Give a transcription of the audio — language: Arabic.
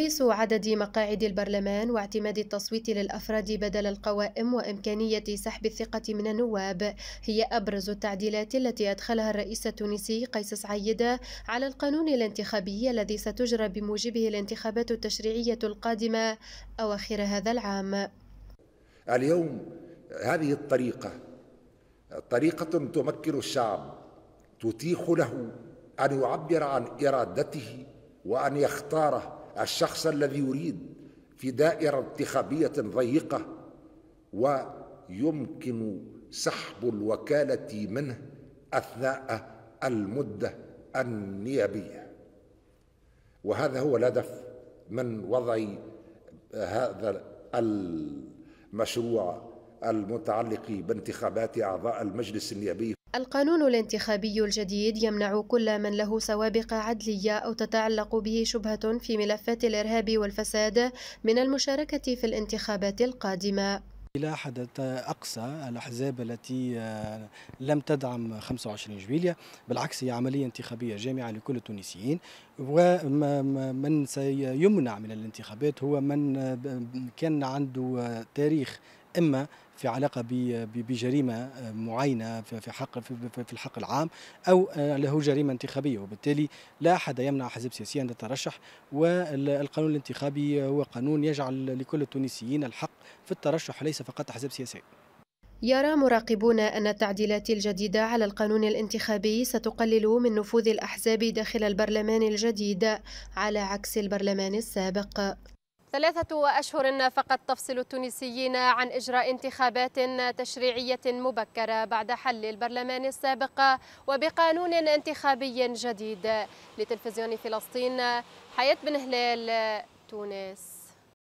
تقليص عدد مقاعد البرلمان واعتماد التصويت للأفراد بدل القوائم وإمكانية سحب الثقة من النواب هي أبرز التعديلات التي أدخلها الرئيس التونسي قيس سعيد على القانون الانتخابي الذي ستجرى بموجبه الانتخابات التشريعية القادمة أواخر هذا العام اليوم هذه الطريقة طريقة تمكن الشعب تتيح له أن يعبر عن إرادته وأن يختاره الشخص الذي يريد في دائرة انتخابية ضيقة ويمكن سحب الوكالة منه أثناء المدة النيابية وهذا هو الهدف من وضع هذا المشروع المتعلق بانتخابات أعضاء المجلس النيابي القانون الانتخابي الجديد يمنع كل من له سوابق عدلية أو تتعلق به شبهة في ملفات الإرهاب والفساد من المشاركة في الانتخابات القادمة إلى حد أقصى الأحزاب التي آه، لم تدعم 25 جويلية بالعكس هي عملية انتخابية جامعة لكل التونسيين ومن سيمنع من الانتخابات هو من آه، كان عنده آه، تاريخ اما في علاقة بجريمة آه، معينة في حق في الحق العام أو آه، له جريمة انتخابية وبالتالي لا أحد يمنع حزب سياسي أن يترشح والقانون الانتخابي هو قانون يجعل لكل التونسيين الحق في الترشح ليس فقط حزب سياسي يرى مراقبون أن التعديلات الجديدة على القانون الانتخابي ستقلل من نفوذ الأحزاب داخل البرلمان الجديد على عكس البرلمان السابق ثلاثة أشهر فقط تفصل التونسيين عن إجراء انتخابات تشريعية مبكرة بعد حل البرلمان السابق وبقانون انتخابي جديد لتلفزيون فلسطين حياة بن هلال تونس